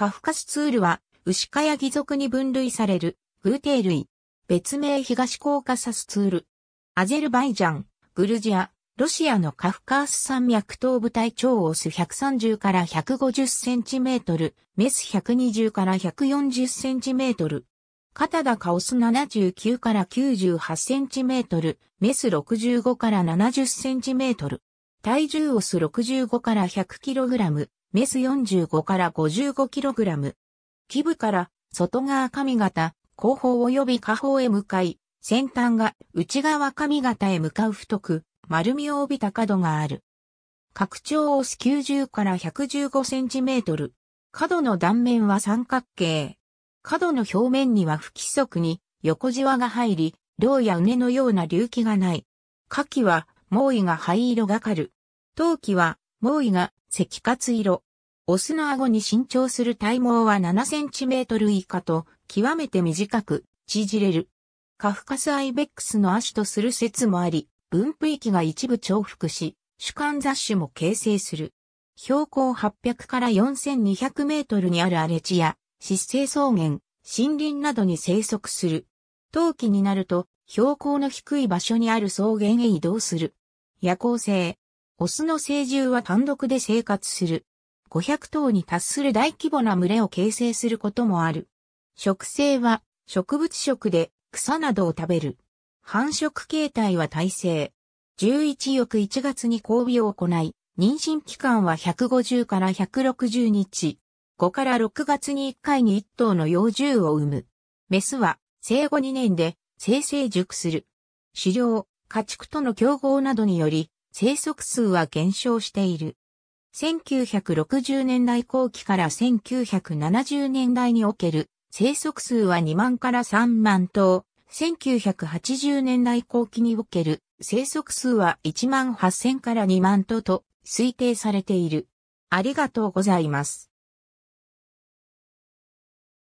カフカスツールは、牛かや義族に分類される、偶蹄類。別名東コーカサスツール。アゼルバイジャン、グルジア、ロシアのカフカース山脈東部体長オス130から150センチメートル、メス120から140センチメートル。肩高オス79から98センチメートル、メス65から70センチメートル。体重オス65から100キログラム、メス45から55キログラム。基部から外側髪型、後方及び下方へ向かい、先端が内側髪型へ向かう太く、丸みを帯びた角がある。拡張オス90から115センチメートル。角の断面は三角形。角の表面には不規則に横じわが入り、量や畝のような隆起がない。下記は、猛威が灰色がかる。陶器は猛威が赤活色。オスの顎に伸長する体毛は7センチメートル以下と、極めて短く、縮れる。カフカスアイベックスの足とする説もあり、分布域が一部重複し、主観雑種も形成する。標高800から4200メートルにある荒れ地や、湿生草原、森林などに生息する。冬季になると、標高の低い場所にある草原へ移動する。夜行性、オスの成獣は単独で生活する。500頭に達する大規模な群れを形成することもある。植生は植物食で草などを食べる。繁殖形態は耐性。11翌1月に交尾を行い、妊娠期間は150から160日。5から6月に1回に1頭の幼獣を産む。メスは生後2年で生成熟する。狩猟、家畜との競合などにより生息数は減少している。1960年代後期から1970年代における生息数は2万から3万頭、1980年代後期における生息数は1万8000から2万頭と推定されている。ありがとうございます。